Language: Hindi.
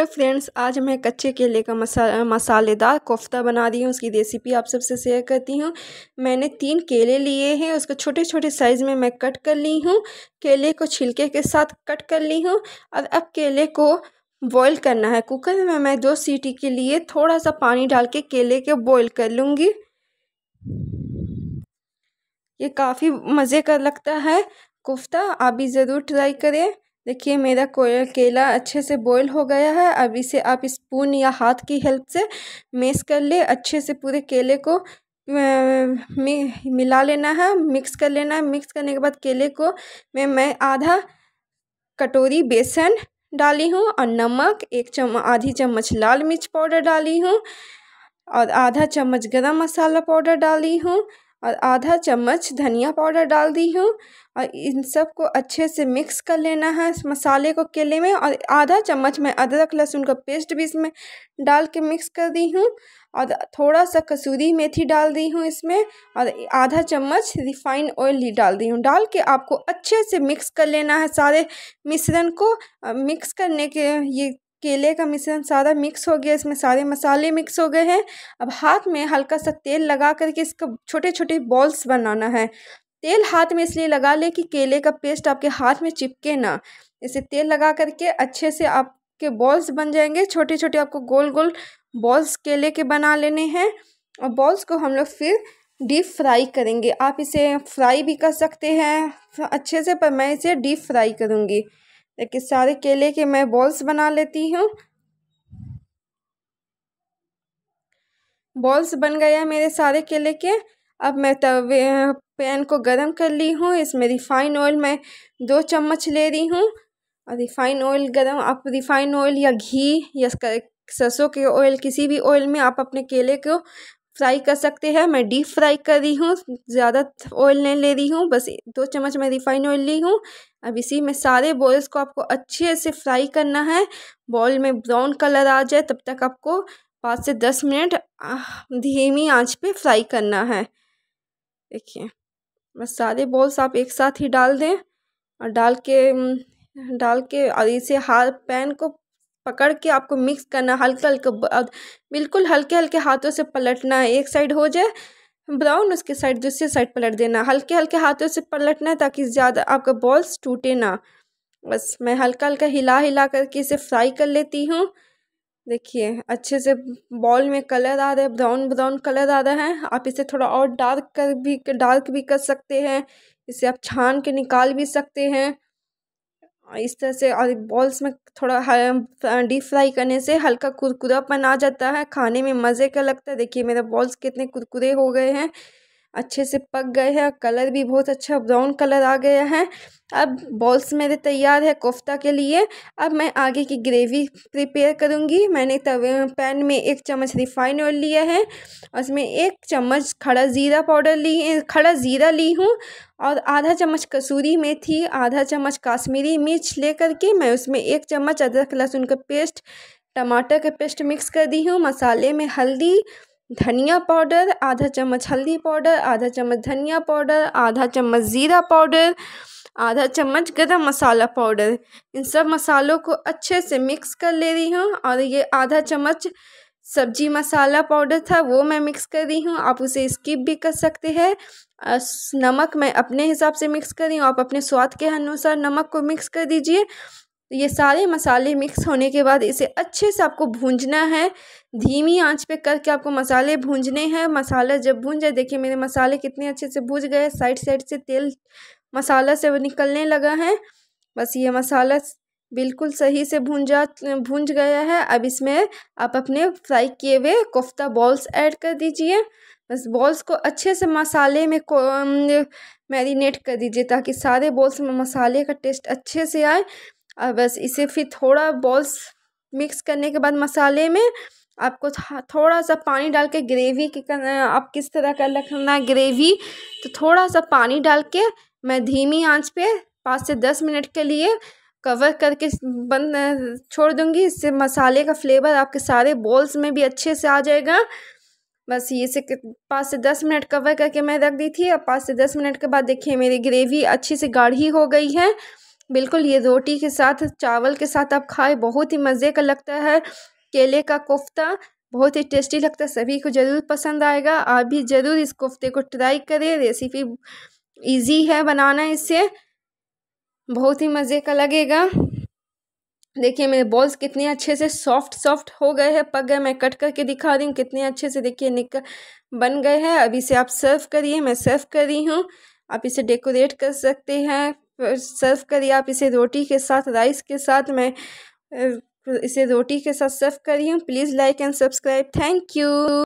हेलो फ्रेंड्स आज मैं कच्चे केले का मसा मसालेदार कोफ्ता बना रही हूँ उसकी रेसिपी आप सबसे शेयर करती हूँ मैंने तीन केले लिए हैं उसको छोटे छोटे साइज़ में मैं कट कर ली हूँ केले को छिलके के साथ कट कर ली हूँ और अब केले को बॉईल करना है कुकर में मैं दो सीटी के लिए थोड़ा सा पानी डाल के केले के बॉयल कर लूँगी ये काफ़ी मज़े का लगता है कोफ्ता आप भी ज़रूर ट्राई करें देखिए मेरा केला अच्छे से बॉईल हो गया है अब इसे आप स्पून या हाथ की हेल्प से मेस कर ले अच्छे से पूरे केले को मिला लेना है मिक्स कर लेना है मिक्स करने के बाद केले को में मैं आधा कटोरी बेसन डाली हूँ और नमक एक चम आधी चम्मच लाल मिर्च पाउडर डाली हूँ और आधा चम्मच गरम मसाला पाउडर डाली हूँ और आधा चम्मच धनिया पाउडर डाल दी हूँ और इन सब को अच्छे से मिक्स कर लेना है इस मसाले को केले में और आधा चम्मच मैं अदरक लहसुन का पेस्ट भी इसमें डाल के मिक्स कर दी हूँ और थोड़ा सा कसूरी मेथी डाल दी हूँ इसमें और आधा चम्मच रिफाइंड ऑयल ही डाल दी हूँ डाल के आपको अच्छे से मिक्स कर लेना है सारे मिश्रण को मिक्स करने के ये केले का मिश्रण सारा मिक्स हो गया इसमें सारे मसाले मिक्स हो गए हैं अब हाथ में हल्का सा तेल लगा करके इसका छोटे छोटे बॉल्स बनाना है तेल हाथ में इसलिए लगा ले कि केले का पेस्ट आपके हाथ में चिपके ना इसे तेल लगा करके अच्छे से आपके बॉल्स बन जाएंगे छोटे छोटे आपको गोल गोल बॉल्स केले के बना लेने हैं और बॉल्स को हम लोग फिर डीप फ्राई करेंगे आप इसे फ्राई भी कर सकते हैं अच्छे से पर मैं इसे डीप फ्राई करूँगी एक सारे केले के मैं बॉल्स बना लेती हूँ बॉल्स बन गया मेरे सारे केले के अब मैं तवे पैन को गरम कर ली हूँ इसमें रिफ़ाइन ऑयल मैं दो चम्मच ले रही हूँ और रिफ़ाइन ऑयल गरम आप रिफ़ाइन ऑयल या घी या सरसों के ऑयल किसी भी ऑयल में आप अपने केले को फ्राई कर सकते हैं मैं डीप फ्राई कर रही हूँ ज़्यादा ऑयल नहीं ले रही हूँ बस दो चम्मच मैं रिफाइन ऑयल ली हूँ अब इसी में सारे बॉल्स को आपको अच्छे से फ्राई करना है बॉल में ब्राउन कलर आ जाए तब तक आपको पाँच से दस मिनट धीमी आंच पे फ्राई करना है देखिए बस सारे बॉल्स आप एक साथ ही डाल दें और डाल के डाल के और इसे हाथ पैन को पकड़ के आपको मिक्स करना हल्का हल्का बिल्कुल हल्के हल्के हाथों से पलटना है एक साइड हो जाए ब्राउन उसके साइड दूसरे साइड पलट देना हल्के हल्के हाथों से पलटना है ताकि ज़्यादा आपका बॉल्स टूटे ना बस मैं हल्का हल्का हिला हिला करके इसे फ्राई कर लेती हूँ देखिए अच्छे से बॉल में कलर आ रहा है ब्राउन ब्राउन कलर आ रहा है आप इसे थोड़ा और डार्क कर भी डार्क भी कर सकते हैं इसे आप छान के निकाल भी सकते हैं इस तरह से और बॉल्स में थोड़ा डीप फ्राई करने से हल्का कुरकुरापन आ जाता है खाने में मज़े का लगता है देखिए मेरे बॉल्स कितने कुरकुरे हो गए हैं अच्छे से पक गए हैं कलर भी बहुत अच्छा ब्राउन कलर आ गया है अब बॉल्स मेरे तैयार है कोफ्ता के लिए अब मैं आगे की ग्रेवी प्रिपेयर करूँगी मैंने तवे पैन में एक चम्मच रिफाइन ऑयल लिया है उसमें एक चम्मच खड़ा ज़ीरा पाउडर ली खड़ा ज़ीरा ली हूँ और आधा चम्मच कसूरी मेथी आधा चम्मच काश्मीरी मिर्च ले करके मैं उसमें एक चम्मच अदरक लहसुन का पेस्ट टमाटर का पेस्ट मिक्स कर दी हूँ मसाले में हल्दी धनिया पाउडर आधा चम्मच हल्दी पाउडर आधा चम्मच धनिया पाउडर आधा चम्मच ज़ीरा पाउडर आधा चम्मच गरम मसाला पाउडर इन सब मसालों को अच्छे से मिक्स कर ले रही हूँ और ये आधा चम्मच सब्जी मसाला पाउडर था वो मैं मिक्स कर रही हूँ आप उसे स्किप भी कर सकते हैं नमक मैं अपने हिसाब से मिक्स कर रही हूँ आप अपने स्वाद के अनुसार नमक को मिक्स कर दीजिए तो ये सारे मसाले मिक्स होने के बाद इसे अच्छे से आपको भूंजना है धीमी आंच पे करके आपको मसाले भूंजने हैं मसाला जब भून जाए देखिए मेरे मसाले कितने अच्छे से भूज गए साइड साइड से तेल मसाला से निकलने लगा है बस ये मसाला बिल्कुल सही से भूंजा भूंज गया है अब इसमें आप अपने फ्राई किए हुए कोफ्ता बॉल्स ऐड कर दीजिए बस बॉल्स को अच्छे से मसाले में मैरिनेट कर दीजिए ताकि सारे बॉल्स में मसाले का टेस्ट अच्छे से आए और बस इसे फिर थोड़ा बॉल्स मिक्स करने के बाद मसाले में आपको थोड़ा सा पानी डाल के ग्रेवी के आप किस तरह का रखना है ग्रेवी तो थोड़ा सा पानी डाल के मैं धीमी आंच पे पाँच से दस मिनट के लिए कवर करके बंद छोड़ दूंगी इससे मसाले का फ्लेवर आपके सारे बॉल्स में भी अच्छे से आ जाएगा बस ये से पाँच से दस मिनट कवर करके मैं रख दी थी अब पाँच से दस मिनट के बाद देखिए मेरी ग्रेवी अच्छी से गाढ़ी हो गई है बिल्कुल ये रोटी के साथ चावल के साथ आप खाए बहुत ही मज़े का लगता है केले का कोफ्ता बहुत ही टेस्टी लगता है सभी को ज़रूर पसंद आएगा आप भी ज़रूर इस कोफ्ते को ट्राई करें रेसिपी इजी है बनाना इससे बहुत ही मज़े का लगेगा देखिए मेरे बॉल्स कितने अच्छे से सॉफ्ट सॉफ्ट हो गए हैं पक गए मैं कट करके दिखा रही हूँ कितने अच्छे से देखिए निकल बन गए हैं अभी से आप सर्व करिए मैं सर्व कर रही हूँ आप इसे डेकोरेट कर सकते हैं सर्व करिए आप इसे रोटी के साथ राइस के साथ मैं इसे रोटी के साथ सर्व करी हूँ please like and subscribe thank you